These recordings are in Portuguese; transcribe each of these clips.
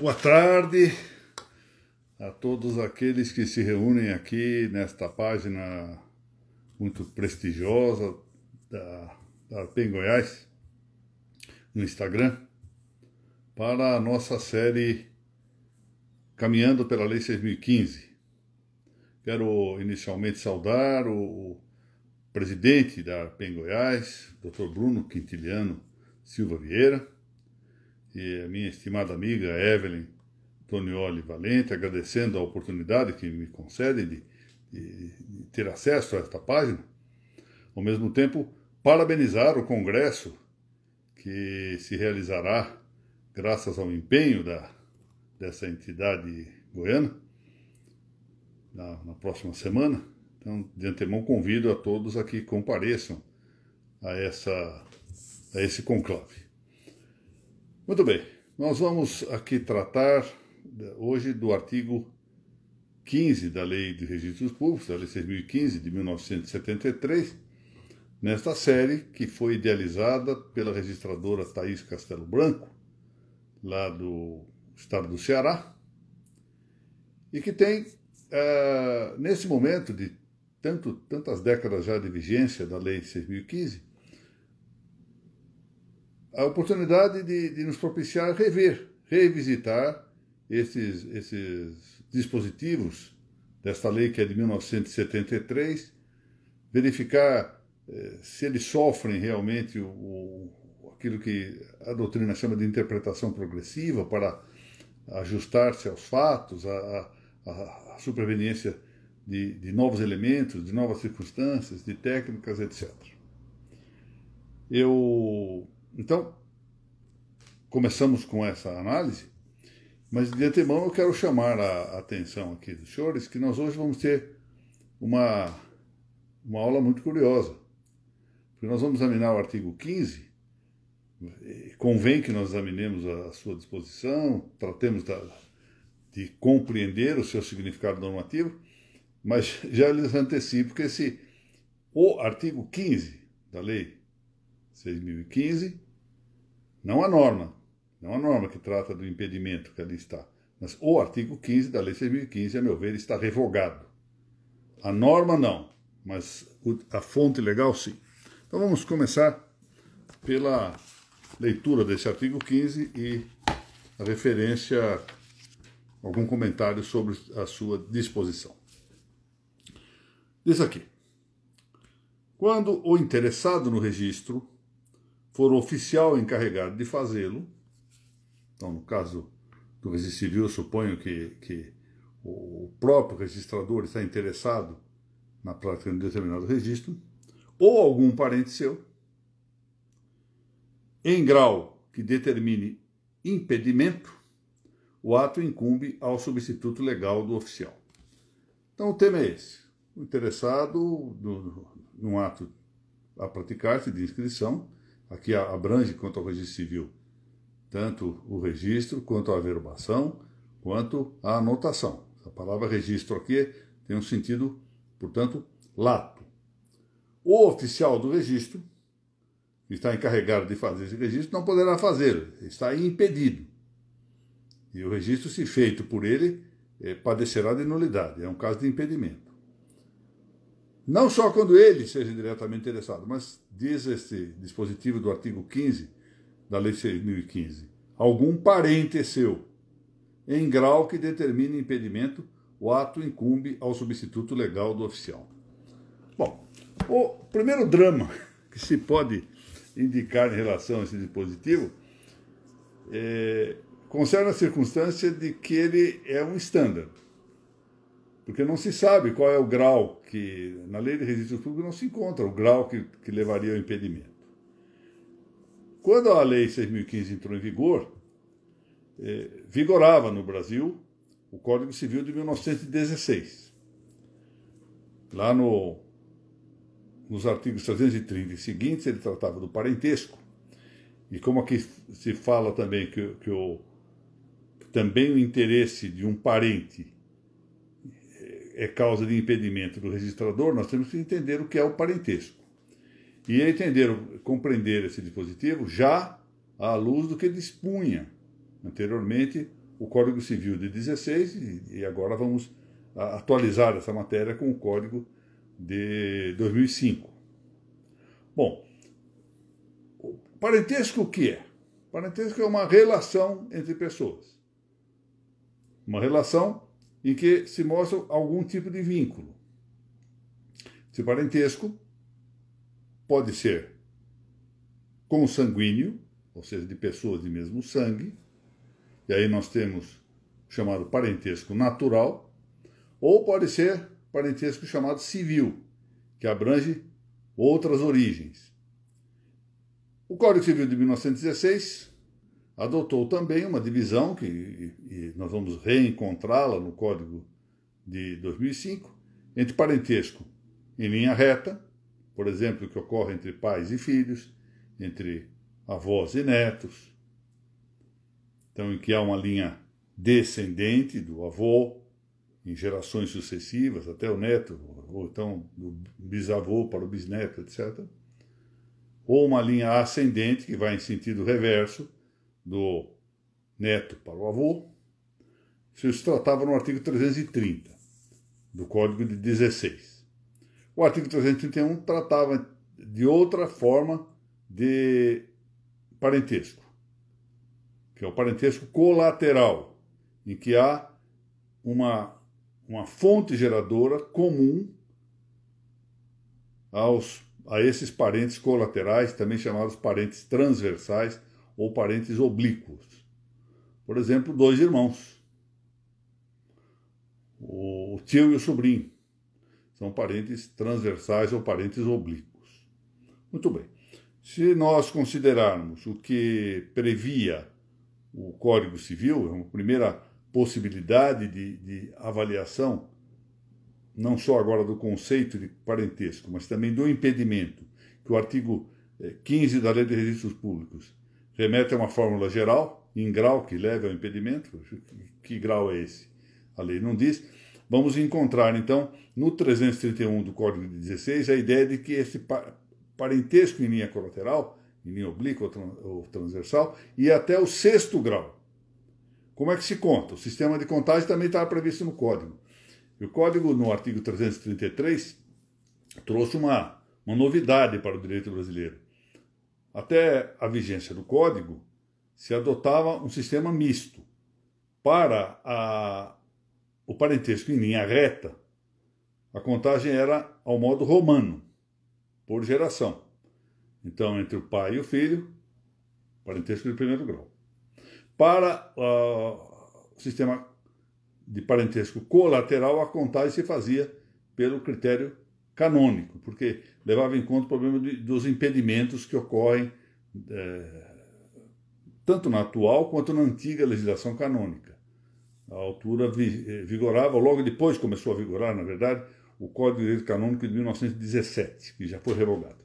boa tarde a todos aqueles que se reúnem aqui nesta página muito prestigiosa da, da Arpen Goiás no Instagram para a nossa série Caminhando pela Lei 6015. Quero inicialmente saudar o, o presidente da Arpen Goiás, Dr. Bruno Quintiliano Silva Vieira e a minha estimada amiga Evelyn Tonioli Valente, agradecendo a oportunidade que me concedem de, de, de ter acesso a esta página. Ao mesmo tempo, parabenizar o Congresso que se realizará graças ao empenho da, dessa entidade goiana na, na próxima semana. Então, de antemão, convido a todos a que compareçam a, essa, a esse conclave. Muito bem, nós vamos aqui tratar hoje do artigo 15 da Lei de Registros Públicos, da Lei 6.015 de 1973, nesta série que foi idealizada pela registradora Thaís Castelo Branco, lá do estado do Ceará, e que tem, uh, nesse momento de tanto, tantas décadas já de vigência da Lei 6.015, a oportunidade de, de nos propiciar rever, revisitar esses, esses dispositivos desta lei que é de 1973, verificar eh, se eles sofrem realmente o, o, aquilo que a doutrina chama de interpretação progressiva para ajustar-se aos fatos, a, a, a superveniência de, de novos elementos, de novas circunstâncias, de técnicas, etc. Eu então, começamos com essa análise, mas de antemão eu quero chamar a atenção aqui dos senhores que nós hoje vamos ter uma, uma aula muito curiosa. Porque nós vamos examinar o artigo 15 convém que nós examinemos a, sua disposição, tratemos da, de compreender o seu significado normativo, mas já lhes antecipo que esse o artigo 15 da lei 6015 não a norma, não a norma que trata do impedimento que ali está, mas o artigo 15 da Lei 6.015, a meu ver, está revogado. A norma não, mas a fonte legal sim. Então vamos começar pela leitura desse artigo 15 e a referência, algum comentário sobre a sua disposição. Diz aqui: quando o interessado no registro for oficial encarregado de fazê-lo, então no caso do registro civil, suponho que, que o próprio registrador está interessado na prática de um determinado registro, ou algum parente seu, em grau que determine impedimento, o ato incumbe ao substituto legal do oficial. Então o tema é esse. O interessado, no, num ato a praticar-se de inscrição, aqui abrange quanto ao registro civil, tanto o registro, quanto a averbação, quanto a anotação. A palavra registro aqui tem um sentido, portanto, lato. O oficial do registro, que está encarregado de fazer esse registro, não poderá fazer, está impedido. E o registro, se feito por ele, é, padecerá de nulidade, é um caso de impedimento. Não só quando ele seja diretamente interessado, mas diz este dispositivo do artigo 15 da Lei 6.015, algum parente seu, em grau que determine impedimento, o ato incumbe ao substituto legal do oficial. Bom, o primeiro drama que se pode indicar em relação a esse dispositivo é, concerne a circunstância de que ele é um estándar porque não se sabe qual é o grau que, na lei de registro público, não se encontra o grau que, que levaria ao impedimento. Quando a lei 6.015 entrou em vigor, eh, vigorava no Brasil o Código Civil de 1916. Lá no, nos artigos 330 e seguintes, ele tratava do parentesco. E como aqui se fala também que, que o, também o interesse de um parente é causa de impedimento do registrador, nós temos que entender o que é o parentesco. E é entender, compreender esse dispositivo já à luz do que dispunha anteriormente o Código Civil de 16 e agora vamos atualizar essa matéria com o Código de 2005. Bom, parentesco o que é? Parentesco é uma relação entre pessoas. Uma relação em que se mostra algum tipo de vínculo. Esse parentesco pode ser consanguíneo, ou seja, de pessoas de mesmo sangue, e aí nós temos chamado parentesco natural, ou pode ser parentesco chamado civil, que abrange outras origens. O Código Civil de 1916 adotou também uma divisão, que e, nós vamos reencontrá-la no Código de 2005, entre parentesco em linha reta, por exemplo, que ocorre entre pais e filhos, entre avós e netos, então em que há uma linha descendente do avô em gerações sucessivas, até o neto, ou então do bisavô para o bisneto, etc. Ou uma linha ascendente que vai em sentido reverso, do neto para o avô, se se tratava no artigo 330 do Código de 16. O artigo 331 tratava de outra forma de parentesco, que é o parentesco colateral, em que há uma, uma fonte geradora comum aos, a esses parentes colaterais, também chamados parentes transversais, ou parentes oblíquos. Por exemplo, dois irmãos, o tio e o sobrinho, são parentes transversais ou parentes oblíquos. Muito bem. Se nós considerarmos o que previa o Código Civil, é uma primeira possibilidade de, de avaliação, não só agora do conceito de parentesco, mas também do impedimento, que o artigo 15 eh, da Lei de Registros Públicos remete a uma fórmula geral, em grau que leva ao impedimento. Que grau é esse? A lei não diz. Vamos encontrar, então, no 331 do Código de 16, a ideia de que esse parentesco em linha colateral, em linha oblíqua ou transversal, e até o sexto grau. Como é que se conta? O sistema de contagem também estava previsto no Código. E o Código, no artigo 333, trouxe uma, uma novidade para o direito brasileiro até a vigência do código, se adotava um sistema misto. Para a, o parentesco em linha reta, a contagem era ao modo romano, por geração. Então, entre o pai e o filho, parentesco de primeiro grau. Para uh, o sistema de parentesco colateral, a contagem se fazia pelo critério canônico, porque levava em conta o problema de, dos impedimentos que ocorrem é, tanto na atual quanto na antiga legislação canônica. A altura vi, eh, vigorava, logo depois começou a vigorar, na verdade, o Código de Direito Canônico de 1917, que já foi revogado.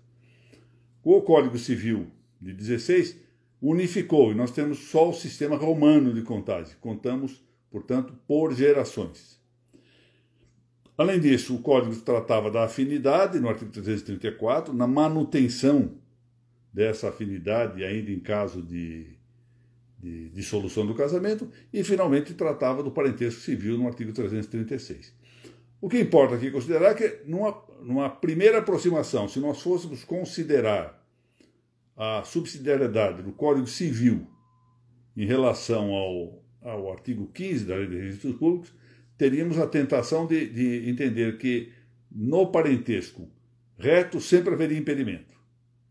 O Código Civil de 16 unificou e nós temos só o sistema romano de contagem. Contamos, portanto, por gerações. Além disso, o código tratava da afinidade, no artigo 334, na manutenção dessa afinidade, ainda em caso de, de dissolução do casamento, e finalmente tratava do parentesco civil, no artigo 336. O que importa aqui considerar é que, numa, numa primeira aproximação, se nós fôssemos considerar a subsidiariedade do Código Civil em relação ao, ao artigo 15 da Lei de Registros Públicos, teríamos a tentação de, de entender que no parentesco reto sempre haveria impedimento.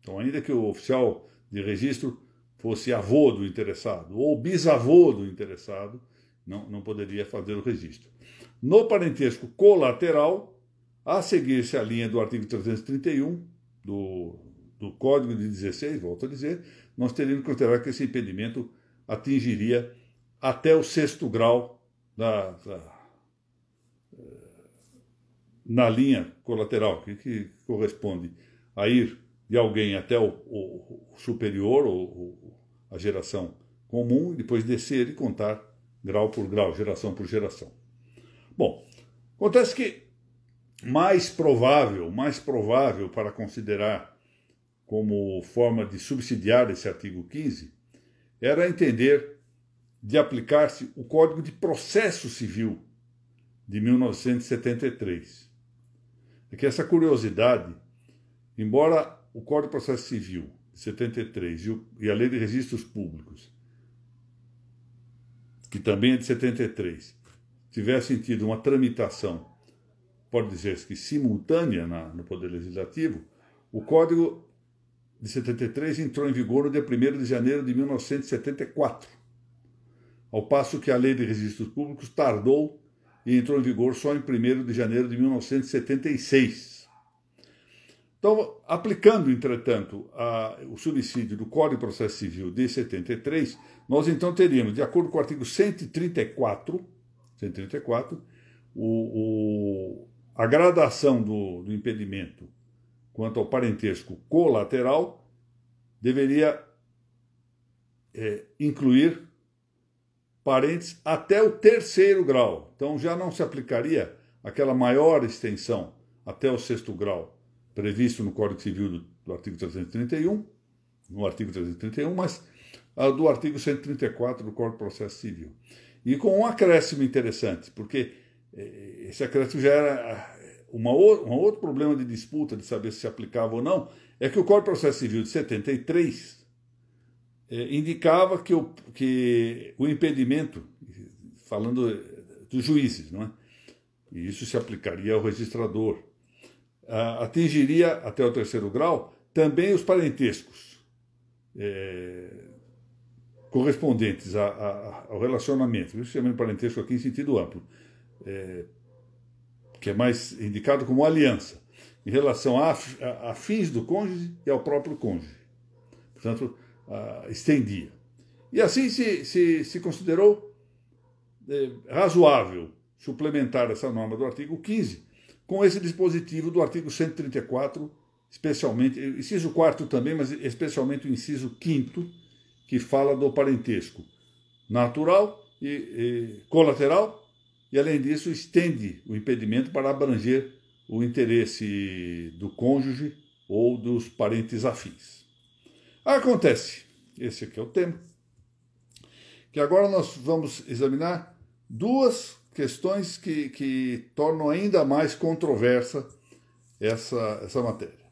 Então, ainda que o oficial de registro fosse avô do interessado ou bisavô do interessado, não, não poderia fazer o registro. No parentesco colateral, a seguir-se a linha do artigo 331 do, do Código de 16, volto a dizer, nós teríamos que considerar que esse impedimento atingiria até o sexto grau da, da na linha colateral, que, que corresponde a ir de alguém até o, o, o superior, ou a geração comum, e depois descer e contar grau por grau, geração por geração. Bom, acontece que mais provável, mais provável para considerar como forma de subsidiar esse artigo 15 era entender de aplicar-se o Código de Processo Civil de 1973 é que essa curiosidade, embora o Código de Processo Civil de 73 e, o, e a Lei de Registros Públicos, que também é de 73, tivessem tido uma tramitação, pode dizer-se que simultânea na, no Poder Legislativo, o Código de 73 entrou em vigor no dia 1 de janeiro de 1974, ao passo que a Lei de Registros Públicos tardou e entrou em vigor só em 1 de janeiro de 1976. Então, aplicando, entretanto, a, o subsídio do Código de Processo Civil de 73, nós então teríamos, de acordo com o artigo 134, 134 o, o a gradação do, do impedimento quanto ao parentesco colateral deveria é, incluir parentes até o terceiro grau. Então já não se aplicaria aquela maior extensão até o sexto grau, previsto no Código Civil do, do artigo 331, no artigo 331, mas a do artigo 134 do Código de Processo Civil. E com um acréscimo interessante, porque eh, eh, esse acréscimo já era eh, uma, um outro problema de disputa de saber se se aplicava ou não, é que o Código de Processo Civil de 73 é, indicava que o, que o impedimento, falando é, dos juízes, não é? e isso se aplicaria ao registrador, atingiria até o terceiro grau também os parentescos é, correspondentes a, a, ao relacionamento. Isso chama de parentesco aqui em sentido amplo, é, que é mais indicado como aliança, em relação a, a fins do cônjuge e ao próprio cônjuge. Portanto, uh, estendia. E assim se, se, se considerou eh, razoável suplementar essa norma do artigo 15 com esse dispositivo do artigo 134, especialmente, inciso 4 também, mas especialmente o inciso 5, que fala do parentesco natural e, e colateral, e além disso estende o impedimento para abranger o interesse do cônjuge ou dos parentes afins. Acontece, esse aqui é o tema, que agora nós vamos examinar duas questões que, que tornam ainda mais controversa essa, essa matéria.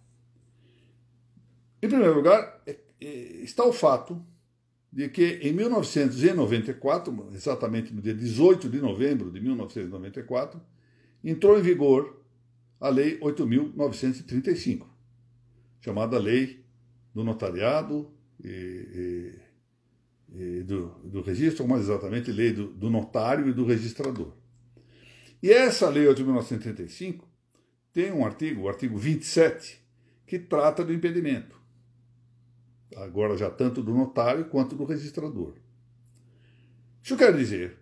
Em primeiro lugar, é, é, está o fato de que em 1994, exatamente no dia 18 de novembro de 1994, entrou em vigor a Lei 8.935, chamada Lei do notariado e, e, e do, do, registro, ou mais exatamente, lei do, do notário e do registrador. E essa lei de 1935 tem um artigo, o artigo 27, que trata do impedimento. Agora já tanto do notário quanto do registrador. Isso quer dizer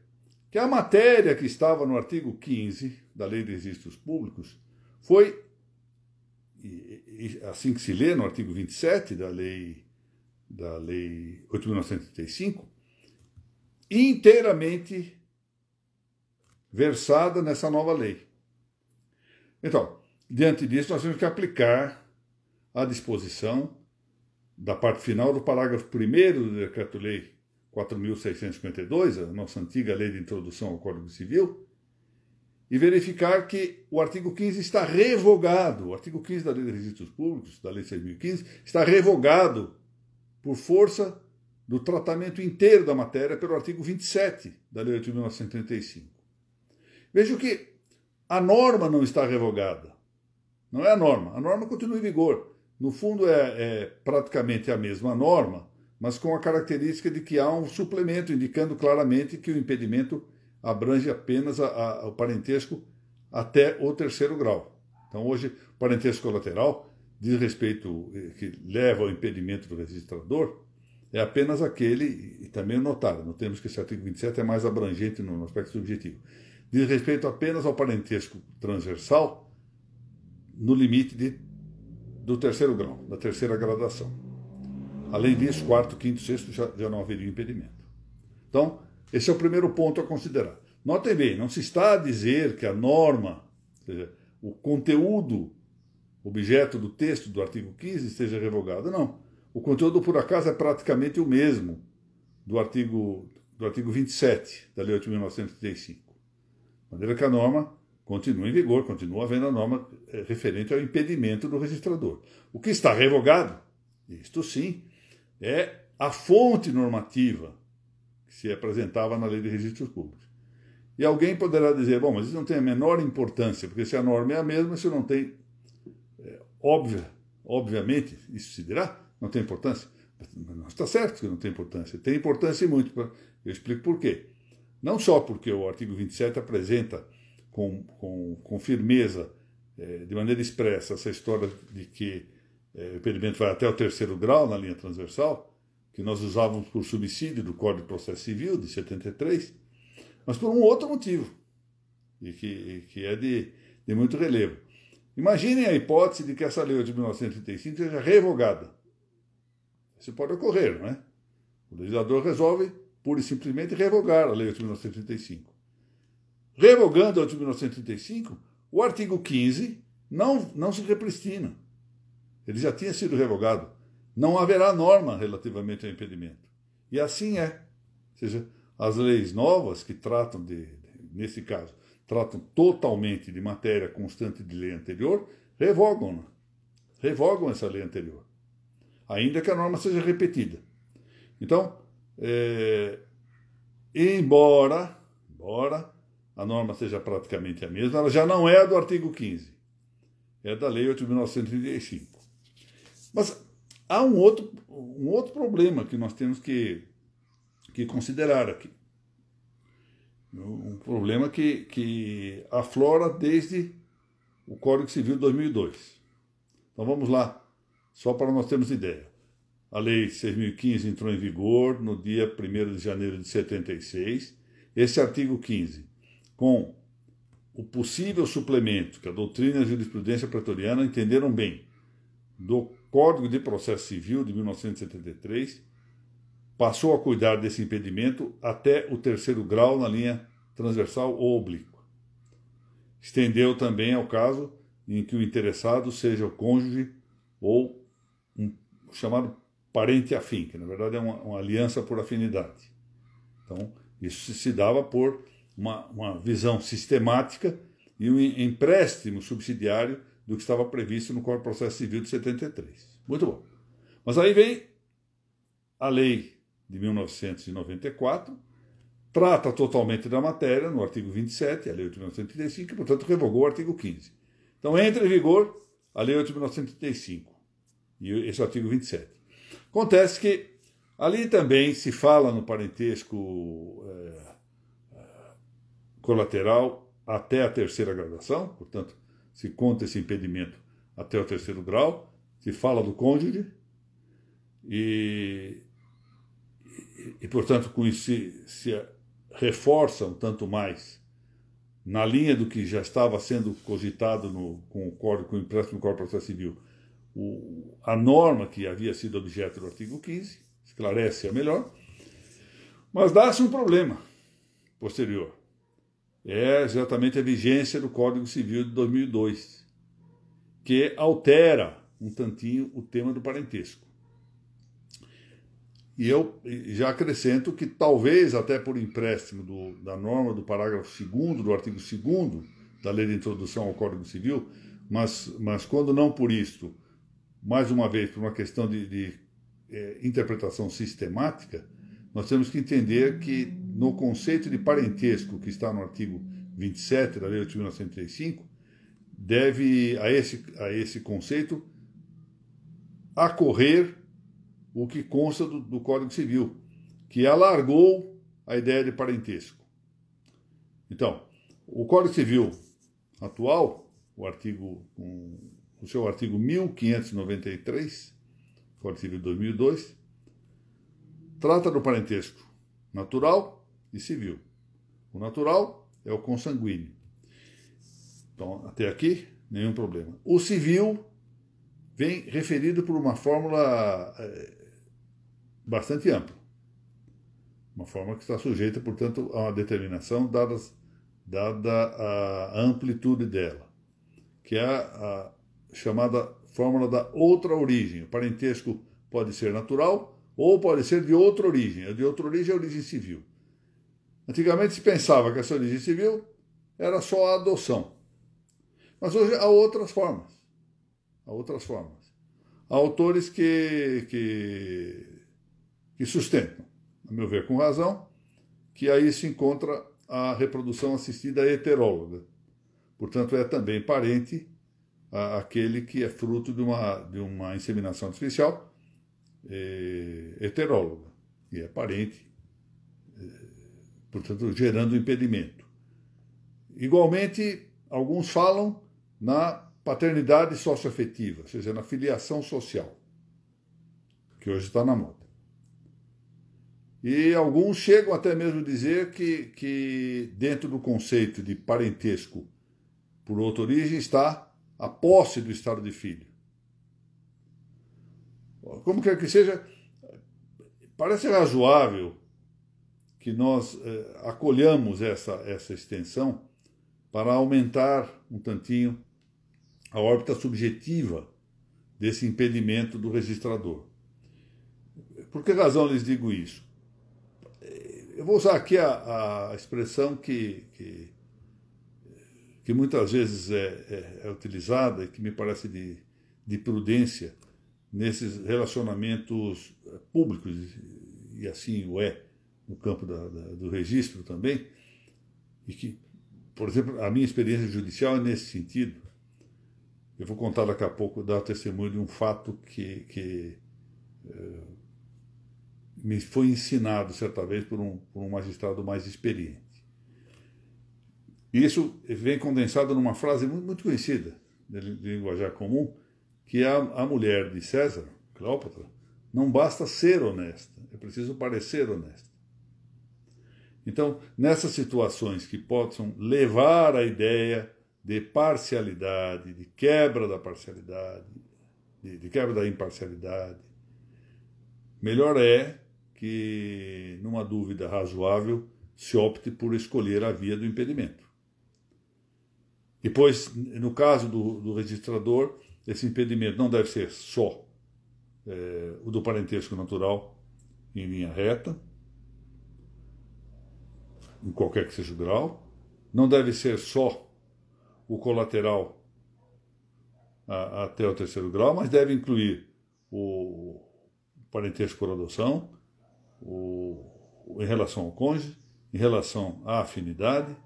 que a matéria que estava no artigo 15 da Lei de Registros Públicos foi assim que se lê no artigo 27 da lei da lei 8.935, inteiramente versada nessa nova lei. Então, diante disso, nós temos que aplicar a disposição da parte final do parágrafo 1 do Decreto-Lei 4.652, a nossa antiga lei de introdução ao Código Civil, e verificar que o artigo 15 está revogado. O artigo 15 da Lei de Registros Públicos, da Lei 6.015, está revogado por força do tratamento inteiro da matéria pelo artigo 27 da Lei 8.935. Veja que a norma não está revogada. Não é a norma. A norma continua em vigor. No fundo, é, é praticamente a mesma norma, mas com a característica de que há um suplemento indicando claramente que o impedimento abrange apenas a, a, o parentesco até o terceiro grau. Então, hoje, parentesco colateral diz respeito eh, que leva ao impedimento do registrador é apenas aquele, e também o notário, notemos que esse artigo 27 é mais abrangente no, no aspecto subjetivo, diz respeito apenas ao parentesco transversal no limite de, do terceiro grau, da terceira gradação. Além disso, quarto, quinto, sexto já, já não haveria impedimento. Então, esse é o primeiro ponto a considerar. Notem bem, não se está a dizer que a norma, seja, o conteúdo, objeto do texto do artigo 15 esteja revogado, não. O conteúdo, por acaso, é praticamente o mesmo do artigo, do artigo 27 da Lei 8.935. De maneira que a norma continua em vigor, continua havendo a norma eh, referente ao impedimento do registrador. O que está revogado, isto sim, é a fonte normativa que se apresentava na Lei de Registros Públicos. E alguém poderá dizer, bom, mas isso não tem a menor importância, porque se a norma é a mesma, isso não tem, é, obviamente, isso se dirá, não tem importância. Não está certo que não tem importância. Tem importância e muito. eu explico por quê. Não só porque o artigo 27 apresenta com, com, com firmeza, é, de maneira expressa, essa história de que é, o impedimento vai até o terceiro grau na linha transversal, que nós usávamos por subsídio do Código de Processo Civil de 73, mas por um outro motivo, e que, e que é de, de muito relevo. Imaginem a hipótese de que essa lei de 1935 seja revogada. Isso pode ocorrer, não é? O legislador resolve, pura e simplesmente, revogar a lei de 1935. Revogando a de 1935, o artigo 15 não, não se repristina. Ele já tinha sido revogado não haverá norma relativamente ao impedimento. E assim é. Ou seja, as leis novas que tratam de, nesse caso, tratam totalmente de matéria constante de lei anterior, revogam-na. Revogam essa lei anterior. Ainda que a norma seja repetida. Então, é, embora, embora a norma seja praticamente a mesma, ela já não é a do artigo 15. É da lei 8.935. Mas Há um outro, um outro problema que nós temos que, que considerar aqui. Um problema que, que aflora desde o Código Civil de 2002. Então vamos lá, só para nós termos ideia. A Lei 6.015 entrou em vigor no dia 1 de janeiro de 76. Esse artigo 15, com o possível suplemento que a doutrina e a jurisprudência pretoriana entenderam bem do Código de Processo Civil de 1973 passou a cuidar desse impedimento até o terceiro grau na linha transversal ou oblíqua. Estendeu também ao caso em que o interessado seja o cônjuge ou um chamado parente afim, que na verdade é uma, uma aliança por afinidade. Então, isso se dava por uma, uma visão sistemática e um empréstimo subsidiário do que estava previsto no Código de Processo Civil de 73. Muito bom. Mas aí vem a lei de 1994, trata totalmente da matéria no artigo 27, a lei 8.935, e, portanto, revogou o artigo 15. Então entra em vigor a lei 8.935 e esse artigo 27. Acontece que ali também se fala no parentesco é, colateral até a terceira graduação, portanto, se conta esse impedimento até o terceiro grau, se fala do cônjuge e, e, e portanto, com isso se, se tanto mais na linha do que já estava sendo cogitado no, com, o corpo com o empréstimo do Código de Processo Civil, o, a norma que havia sido objeto do artigo 15, esclarece a melhor, mas dá-se um problema posterior é exatamente a vigência do Código Civil de 2002, que altera um tantinho o tema do parentesco. E eu já acrescento que talvez até por empréstimo do, da norma do parágrafo 2 do artigo 2 da Lei de Introdução ao Código Civil, mas, mas quando não por isto, mais uma vez por uma questão de, de é, interpretação sistemática, nós temos que entender que no conceito de parentesco que está no artigo 27 da Lei 8.935, deve a esse, a esse conceito acorrer o que consta do, do Código Civil, que alargou a ideia de parentesco. Então, o Código Civil atual, o artigo um, o seu artigo 1593, Código Civil 2002, trata do parentesco natural e civil. O natural é o consanguíneo. Então, até aqui, nenhum problema. O civil vem referido por uma fórmula eh, bastante ampla. Uma forma que está sujeita, portanto, a uma determinação dadas, dada a amplitude dela, que é a chamada fórmula da outra origem. O parentesco pode ser natural ou pode ser de outra origem. de outra origem é a origem civil. Antigamente se pensava que a origem civil era só a adoção. Mas hoje há outras formas. Há outras formas. Há autores que, que, que sustentam, a meu ver com razão, que aí se encontra a reprodução assistida heteróloga. Portanto, é também parente aquele que é fruto de uma, de uma inseminação artificial é, heteróloga, e é parente é, portanto, gerando impedimento. Igualmente, alguns falam na paternidade socioafetiva, ou seja, na filiação social, que hoje está na moda. E alguns chegam até mesmo a dizer que, que dentro do conceito de parentesco por outra origem está a posse do estado de filho. Como quer que seja, parece razoável que nós eh, acolhamos essa, essa extensão para aumentar um tantinho a órbita subjetiva desse impedimento do registrador. Por que razão lhes digo isso? Eh, eu vou usar aqui a, a expressão que, que, que, muitas vezes é, é, é utilizada e que me parece de, de prudência nesses relacionamentos públicos, e assim o é no campo da, da, do registro também, e que, por exemplo, a minha experiência judicial é nesse sentido. Eu vou contar daqui a pouco, dar testemunho de um fato que, que eh, me foi ensinado certa vez por um, por um magistrado mais experiente. E isso vem condensado numa frase muito, muito conhecida né, de linguajar comum, que é a, a mulher de César, Cleópatra, não basta ser honesta, é preciso parecer honesta. Então, nessas situações que possam levar à ideia de parcialidade, de quebra da parcialidade, de, de quebra da imparcialidade, melhor é que, numa dúvida razoável, se opte por escolher a via do impedimento. Depois, no caso do, do registrador, esse impedimento não deve ser só é, o do parentesco natural em linha reta, em qualquer que seja o grau, não deve ser só o colateral a, até o terceiro grau, mas deve incluir o parentesco por adoção, o, em relação ao cônjuge, em relação à afinidade,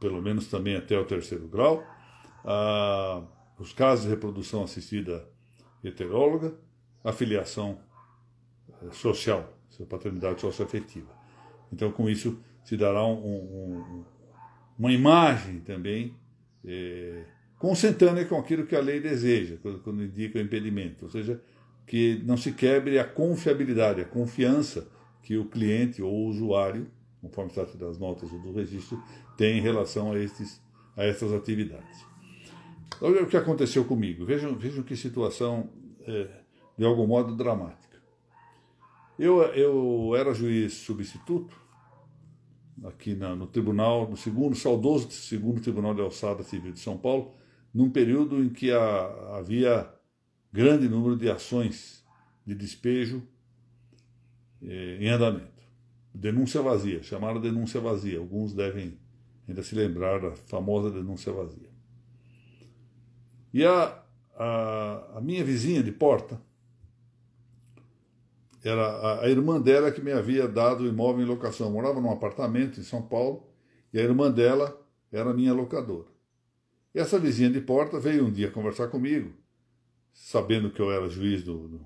pelo menos também até o terceiro grau, a, os casos de reprodução assistida heteróloga, a filiação eh, social, paternidade socioafetiva. Então, com isso, te dará um, um, uma imagem também, é, concentrando com aquilo que a lei deseja, quando, quando indica o impedimento. Ou seja, que não se quebre a confiabilidade, a confiança que o cliente ou o usuário, conforme trata das notas ou do registro, tem em relação a, estes, a estas atividades. Olha então, o que aconteceu comigo. Vejam, vejam que situação, é, de algum modo, dramática. Eu, eu era juiz substituto aqui na, no tribunal, no segundo, saudoso segundo Tribunal de Alçada Civil de São Paulo, num período em que a, havia grande número de ações de despejo eh, em andamento. Denúncia vazia, chamada denúncia vazia. Alguns devem ainda se lembrar da famosa denúncia vazia. E a, a, a minha vizinha de porta, era a, a, irmã dela que me havia dado o imóvel em locação. Eu morava num apartamento em São Paulo e a irmã dela era minha locadora. E essa vizinha de porta veio um dia conversar comigo, sabendo que eu era juiz do, do,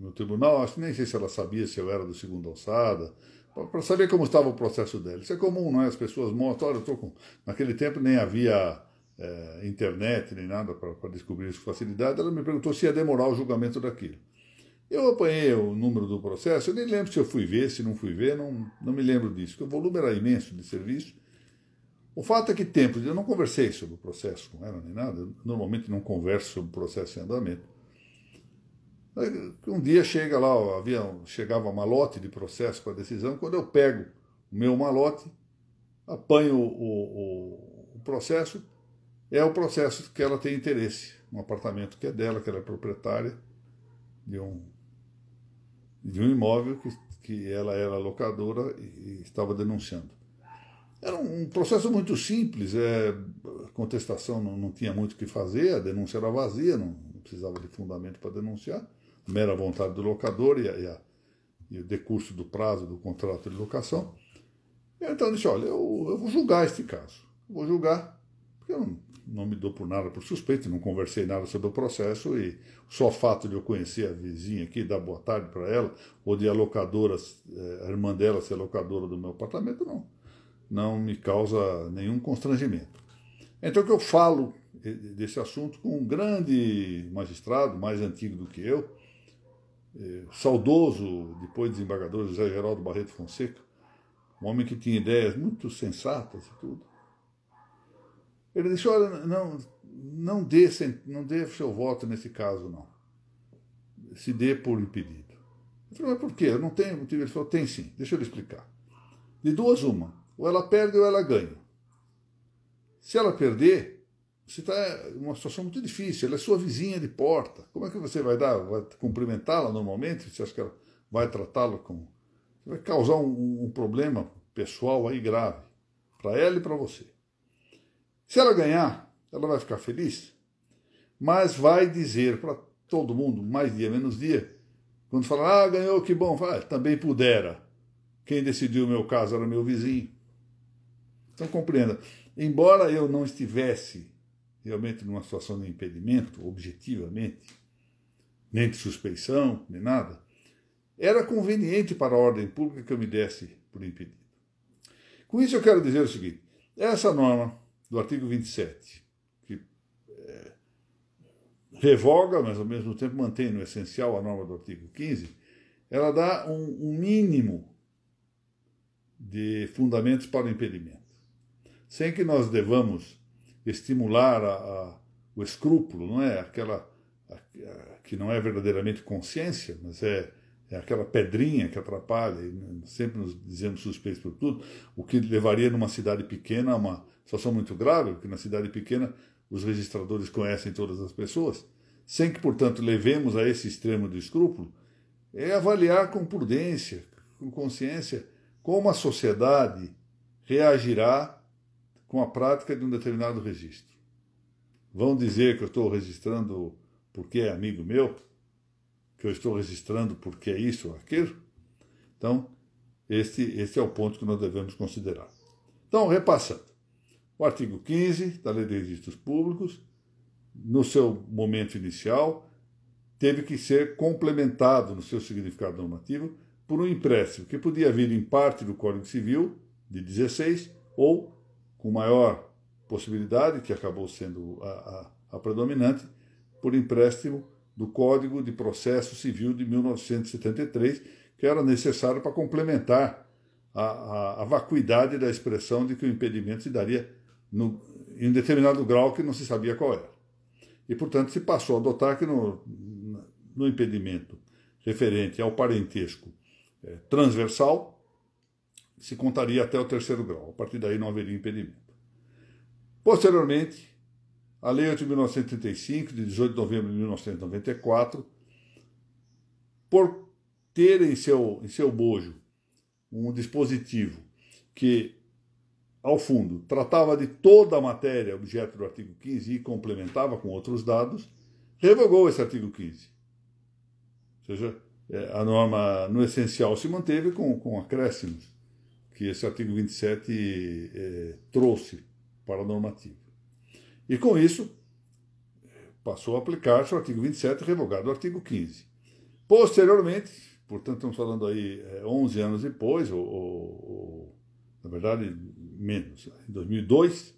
no tribunal. Acho que nem sei se ela sabia se eu era do segundo alçada, para saber como estava o processo dela. Isso é comum, não é? As pessoas mostram, olha, eu estou com. Naquele tempo nem havia é, internet nem nada para descobrir isso com facilidade. Ela me perguntou se ia demorar o julgamento daquilo. Eu apanhei o número do processo, eu nem lembro se eu fui ver, se não fui ver, não, não me lembro disso, porque o volume era imenso de serviço. O fato é que tempos, eu não conversei sobre o processo com ela nem nada, eu normalmente não converso sobre o processo em andamento. Um dia chega lá, havia, chegava malote de processo para decisão, quando eu pego o meu malote, apanho o, o, o processo, é o processo que ela tem interesse, um apartamento que é dela, que ela é proprietária de um de um imóvel que, que ela era locadora e estava denunciando. Era um processo muito simples, é, contestação não, não tinha muito o que fazer, a denúncia era vazia, não, não precisava de fundamento para denunciar, mera vontade do locador e, a, e, a, e o decurso do prazo do contrato de locação. Então eu disse, olha, eu, eu vou julgar este caso, vou julgar, porque eu não não me dou por nada por suspeito, não conversei nada sobre o processo e só o fato de eu conhecer a vizinha aqui, dar boa tarde para ela, ou de a locadora, eh, a irmã dela ser locadora do meu apartamento, não, não me causa nenhum constrangimento. Então que eu falo eh, desse assunto com um grande magistrado, mais antigo do que eu, eh, saudoso, depois desembargador José Geraldo Barreto Fonseca, um homem que tinha ideias muito sensatas e tudo ele disse: olha, não, não, dê, não dê seu voto nesse caso, não. Se dê por impedido. Eu falei: mas por quê? Eu não tenho motivo. Ele falou: tem sim, deixa eu lhe explicar. De duas, uma. Ou ela perde ou ela ganha. Se ela perder, você está em é uma situação muito difícil. Ela é sua vizinha de porta. Como é que você vai dar? Vai cumprimentá-la normalmente? Você acha que ela vai tratá-la como. Vai causar um, um problema pessoal aí grave. Para ela e para você. Se ela ganhar, ela vai ficar feliz, mas vai dizer para todo mundo, mais dia, menos dia, quando falar, ah, ganhou, que bom, vai ah, também pudera. Quem decidiu o meu caso era meu vizinho. Então compreenda, embora eu não estivesse realmente numa situação de impedimento, objetivamente, nem de suspeição, nem nada, era conveniente para a ordem pública que eu me desse por impedido. Com isso eu quero dizer o seguinte: essa norma do artigo 27, que é, revoga, mas ao mesmo tempo mantém no essencial a norma do artigo 15, ela dá um, um mínimo de fundamentos para o impedimento. Sem que nós devamos estimular a, a, o escrúpulo, não é? Aquela a, que não é verdadeiramente consciência, mas é é aquela pedrinha que atrapalha, né, sempre nos dizemos suspeitos por tudo, o que levaria numa cidade pequena a uma situação muito grave, porque na cidade pequena os registradores conhecem todas as pessoas, sem que, portanto, levemos a esse extremo do escrúpulo, é avaliar com prudência, com consciência, como a sociedade reagirá com a prática de um determinado registro. Vão dizer que eu estou registrando porque é amigo meu? que eu estou registrando porque é isso ou aquilo? Então, esse esse é o ponto que nós devemos considerar. Então, repassando. O artigo 15 da Lei de Registros Públicos, no seu momento inicial, teve que ser complementado no seu significado normativo por um empréstimo que podia vir em parte do Código Civil de 16 ou, com maior possibilidade, que acabou sendo a, a, a predominante, por empréstimo do Código de Processo Civil de 1973, que era necessário para complementar a, a, a vacuidade da expressão de que o impedimento se daria no, em um determinado grau que não se sabia qual era. E, portanto, se passou a adotar que no, no impedimento referente ao parentesco é, transversal se contaria até o terceiro grau. A partir daí não haveria impedimento. Posteriormente, a Lei 1935, é de 18 de novembro de 1994, por ter em seu, em seu bojo um dispositivo que, ao fundo, tratava de toda a matéria objeto do artigo 15 e complementava com outros dados, revogou esse artigo 15. Ou seja, é, a norma no essencial se manteve com, com acréscimos que esse artigo 27 eh, é, trouxe para a normativa. E com isso, passou a aplicar-se o artigo 27, revogado o artigo 15. Posteriormente, portanto, estamos falando aí 11 eh, anos depois, ou, ou, na verdade, menos, né, em 2002,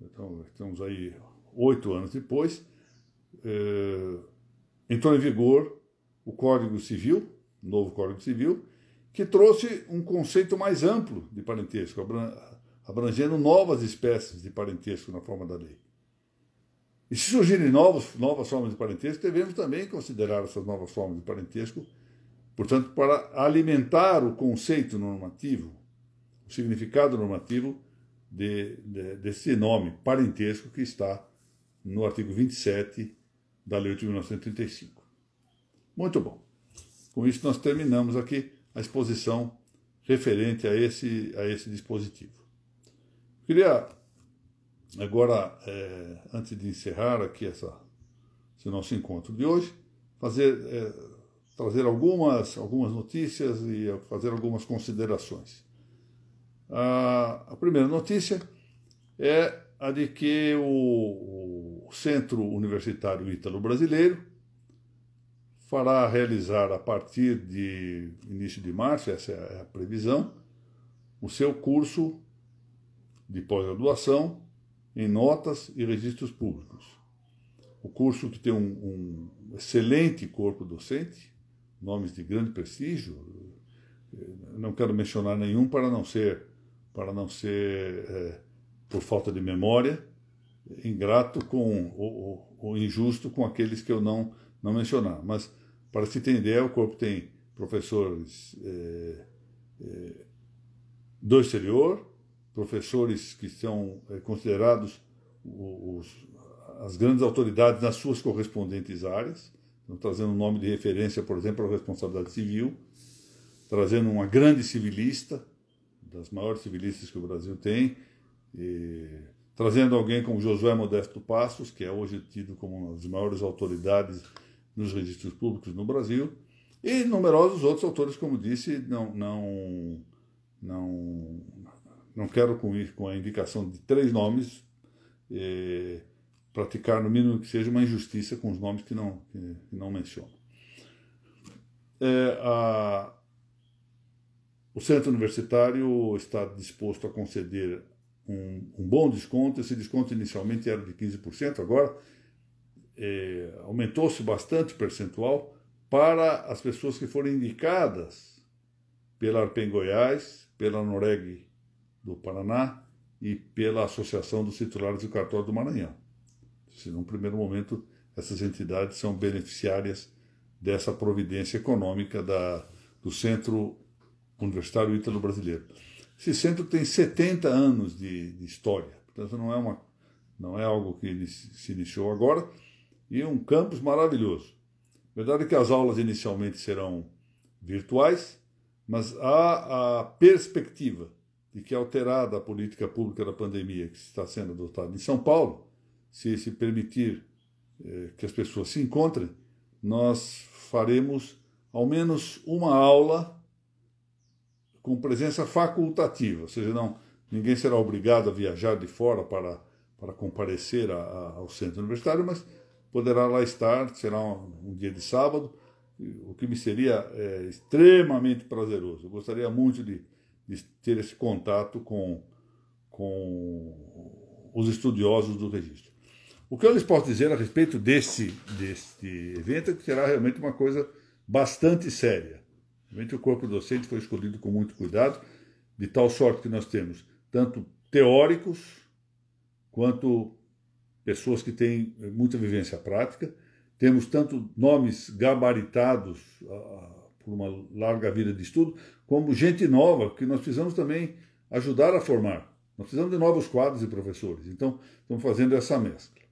então estamos aí oito anos depois, eh, entrou em vigor o Código Civil, novo Código Civil, que trouxe um conceito mais amplo de parentesco, abrangendo novas espécies de parentesco na forma da lei. E se surgirem novos, novas formas de parentesco, devemos também considerar essas novas formas de parentesco, portanto, para alimentar o conceito normativo, o significado normativo de, de, desse nome, parentesco, que está no artigo 27 da Lei 1935. Muito bom. Com isso, nós terminamos aqui a exposição referente a esse, a esse dispositivo. Queria agora, é, antes de encerrar aqui essa, esse nosso encontro de hoje, fazer, é, trazer algumas, algumas notícias e é, fazer algumas considerações. A, a primeira notícia é a de que o, o Centro Universitário Ítalo-Brasileiro fará realizar a partir de início de março, essa é a previsão, o seu curso de pós-graduação em notas e registros públicos. O curso que tem um, um excelente corpo docente, nomes de grande prestígio, eh, não quero mencionar nenhum para não ser para não ser é, por falta de memória ingrato com ou, ou, injusto com aqueles que eu não não mencionar mas para se ter ideia o corpo tem professores é, é, do exterior professores que são eh, considerados os, as grandes autoridades nas suas correspondentes áreas, então, trazendo um nome de referência, por exemplo, a responsabilidade civil, trazendo uma grande civilista, das maiores civilistas que o Brasil tem, e, trazendo alguém como Josué Modesto Passos, que é hoje tido como uma das maiores autoridades nos registros públicos no Brasil, e numerosos outros autores, como disse, não, não, não não quero, com, com a indicação de três nomes, é, praticar, no mínimo que seja, uma injustiça com os nomes que não, que, que não menciono. É, a, o centro universitário está disposto a conceder um, um, bom desconto. Esse desconto inicialmente era de 15%, agora é, aumentou-se bastante o percentual para as pessoas que forem indicadas pela Arpen Goiás, pela Noreg do Paraná e pela Associação dos Titulares do Cartório do Maranhão. Se num primeiro momento essas entidades são beneficiárias dessa providência econômica da, do Centro Universitário Ítalo Brasileiro. Esse centro tem 70 anos de, de história, portanto não é, uma, não é algo que se iniciou agora, e é um campus maravilhoso. A verdade é que as aulas inicialmente serão virtuais, mas há a perspectiva de que é alterada a política pública da pandemia que está sendo adotada em São Paulo, se se permitir eh, que as pessoas se encontrem, nós faremos ao menos uma aula com presença facultativa, ou seja, não, ninguém será obrigado a viajar de fora para, para comparecer a, a, ao centro universitário, mas poderá lá estar, será um, um dia de sábado, o que me seria é, extremamente prazeroso. Eu gostaria muito de de ter esse contato com, com os estudiosos do registro. O que eu lhes posso dizer a respeito desse, desse evento é que será realmente uma coisa bastante séria. Realmente o corpo docente foi escolhido com muito cuidado, de tal sorte que nós temos tanto teóricos quanto pessoas que têm muita vivência prática. Temos tanto nomes gabaritados por uma larga vida de estudo, como gente nova, que nós precisamos também ajudar a formar. Nós precisamos de novos quadros e professores. Então, estamos fazendo essa mescla.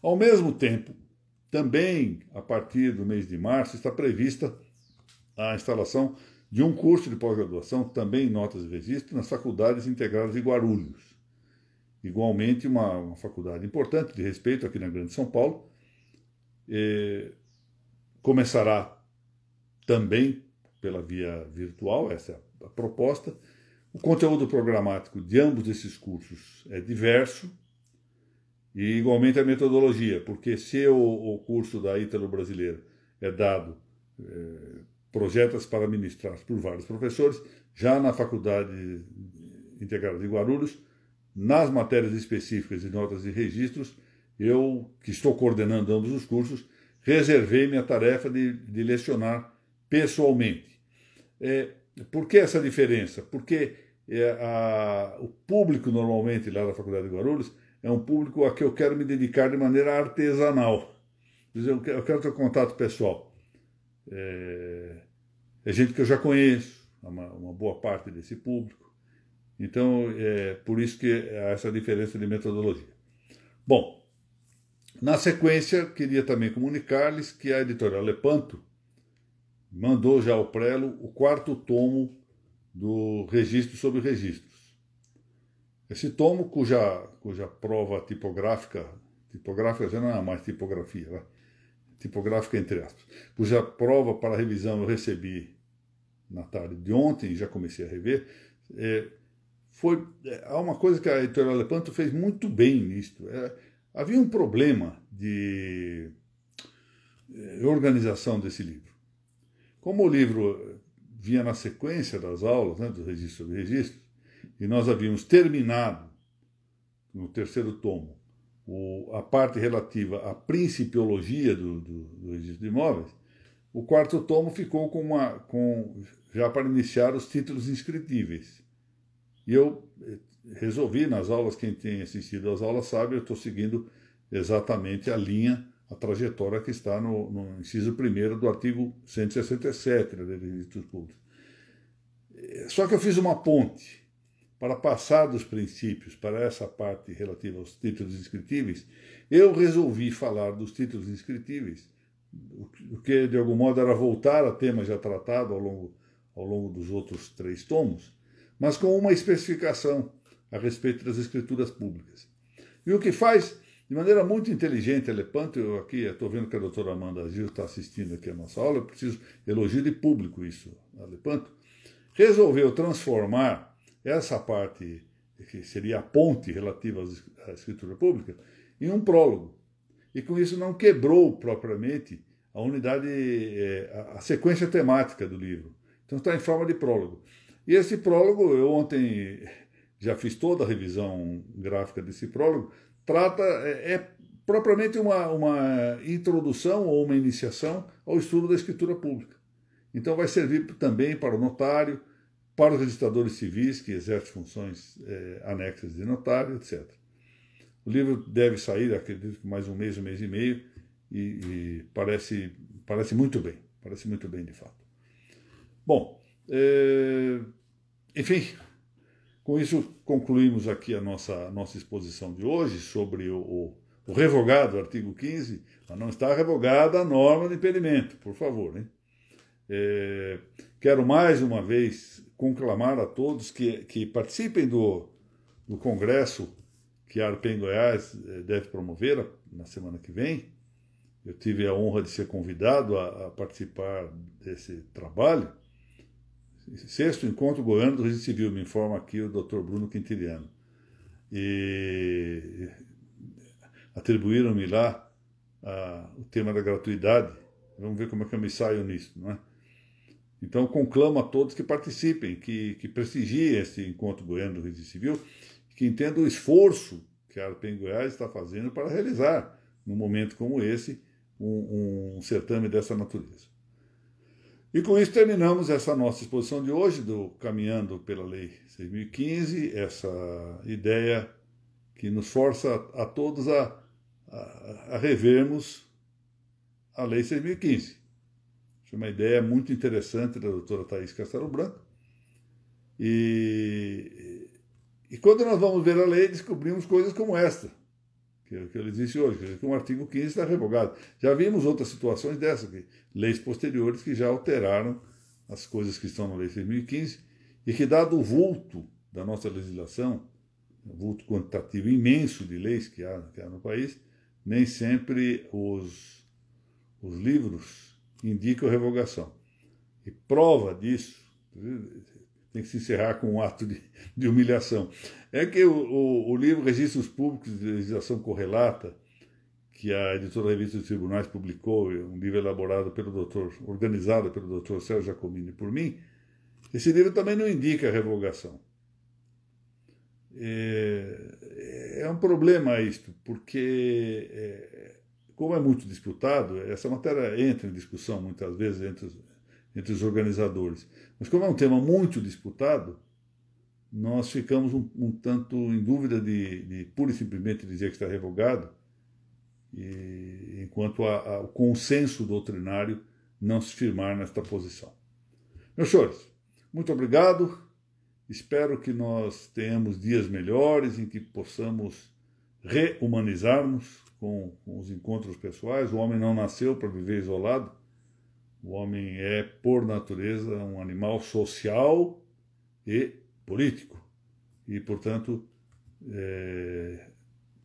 Ao mesmo tempo, também a partir do mês de março, está prevista a instalação de um curso de pós-graduação, também em notas de registro, nas faculdades integradas de Guarulhos. Igualmente, uma, uma faculdade importante de respeito aqui na Grande São Paulo. E eh, começará também pela via virtual, essa é a proposta. O conteúdo programático de ambos esses cursos é diverso e igualmente a metodologia, porque se o, o curso da Ítalo Brasileira é dado é, eh, projetos para ministrar por vários professores, já na Faculdade Integrada de Guarulhos, nas matérias específicas de notas e registros, eu, que estou coordenando ambos os cursos, reservei minha tarefa de, de lecionar pessoalmente. É, por que essa diferença? Porque é, a, o público, normalmente, lá da Faculdade de Guarulhos, é um público a que eu quero me dedicar de maneira artesanal. Eu quero, eu quero ter contato pessoal. É, é, gente que eu já conheço, é uma, uma boa parte desse público. Então, é por isso que há essa diferença de metodologia. Bom, na sequência, queria também comunicar-lhes que a editora Lepanto mandou já ao prelo o quarto tomo do Registro sobre Registros. Esse tomo, cuja, cuja prova tipográfica, tipográfica já não é mais tipografia, né? tipográfica entre aspas, cuja prova para revisão eu recebi na tarde de ontem, já comecei a rever, é, foi é, há é, uma coisa que a editora Lepanto fez muito bem nisto. É, havia um problema de é, organização desse livro. Como o livro vinha na sequência das aulas, né, do registro sobre registros, e nós havíamos terminado no terceiro tomo o, a parte relativa à principiologia do, do, do, registro de imóveis, o quarto tomo ficou com uma, com, já para iniciar os títulos inscritíveis. E eu eh, resolvi nas aulas, quem tem assistido às aulas sabe, eu estou seguindo exatamente a linha a trajetória que está no, no inciso 1 do artigo 167 da Lei de Públicos. É, só que eu fiz uma ponte para passar dos princípios para essa parte relativa aos títulos inscritíveis, eu resolvi falar dos títulos inscritíveis, o que de algum modo era voltar a tema já tratado ao longo, ao longo dos outros três tomos, mas com uma especificação a respeito das escrituras públicas. E o que faz de maneira muito inteligente, elepante, eu aqui estou vendo que a doutora Amanda Gil está assistindo aqui a nossa aula, eu preciso elogio de público isso, Elepanto, né, resolveu transformar essa parte, que seria a ponte relativa à escritura pública, em um prólogo. E com isso não quebrou propriamente a unidade, eh, a sequência temática do livro. Então está em forma de prólogo. E esse prólogo, eu ontem já fiz toda a revisão gráfica desse prólogo, trata é, é propriamente uma, uma introdução ou uma iniciação ao estudo da escritura pública. Então vai servir também para o notário, para os registradores civis que exercem funções é, anexas de notário, etc. O livro deve sair, acredito que mais um mês, um mês e meio, e, e parece, parece muito bem, parece muito bem de fato. Bom, é, enfim, com isso, concluímos aqui a nossa, nossa exposição de hoje sobre o, o, o revogado, artigo 15, mas não está revogada a norma de impedimento, por favor. Né? É, quero mais uma vez conclamar a todos que, que participem do, do congresso que a Arpen Goiás é, deve promover na semana que vem. Eu tive a honra de ser convidado a, a participar desse trabalho Sexto encontro goiano do registro civil, me informa aqui o Dr. Bruno Quintiliano. E atribuíram-me lá a, o tema da gratuidade. Vamos ver como é que eu me saio nisso, não é? Então, conclamo a todos que participem, que, que prestigiem esse encontro goiano do registro civil, que entendam o esforço que a Arpen Goiás está fazendo para realizar, num momento como esse, um, um certame dessa natureza. E com isso terminamos essa nossa exposição de hoje do Caminhando pela Lei 6015, essa ideia que nos força a, todos a, a, a, revermos a Lei 6015. Isso uma ideia muito interessante da doutora Thais Castelo Branco. E, e quando nós vamos ver a lei, descobrimos coisas como esta que, é que eu disse hoje, que o artigo 15 está revogado. Já vimos outras situações dessa, leis posteriores que já alteraram as coisas que estão na Lei 6.015 e que, dado o vulto da nossa legislação, o vulto quantitativo imenso de leis que há, que há no país, nem sempre os, os livros indicam revogação. E prova disso, tem que se encerrar com um ato de, de humilhação. É que o, o, o livro Registros Públicos de Legislação Correlata, que a editora Revista dos Tribunais publicou, é um livro elaborado pelo doutor, organizado pelo doutor Sérgio Jacomini por mim, esse livro também não indica a revogação. É, é um problema isto, porque é, como é muito disputado, essa matéria entra em discussão muitas vezes entre os, entre os organizadores. Mas como é um tema muito disputado, nós ficamos um, um tanto em dúvida de, de, pura e simplesmente dizer que está revogado, e, enquanto a, a, o consenso doutrinário não se firmar nesta posição. Meus senhores, muito obrigado. Espero que nós tenhamos dias melhores em que possamos rehumanizarmos com, com os encontros pessoais. O homem não nasceu para viver isolado o homem é, por natureza, um animal social e político. E, portanto, é,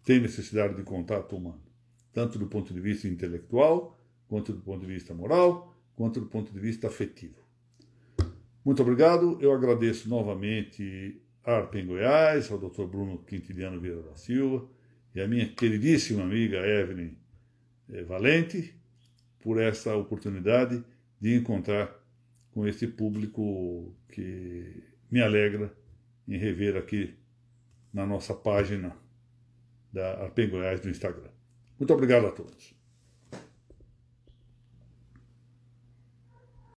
tem necessidade de contato humano, tanto do ponto de vista intelectual, quanto do ponto de vista moral, quanto do ponto de vista afetivo. Muito obrigado. Eu agradeço novamente a Arpen Goiás, ao Dr. Bruno Quintiliano Vieira da Silva e à minha queridíssima amiga Evelyn eh, Valente por essa oportunidade de encontrar com esse público que me alegra em rever aqui na nossa página da Arpengoiás no Instagram. Muito obrigado a todos.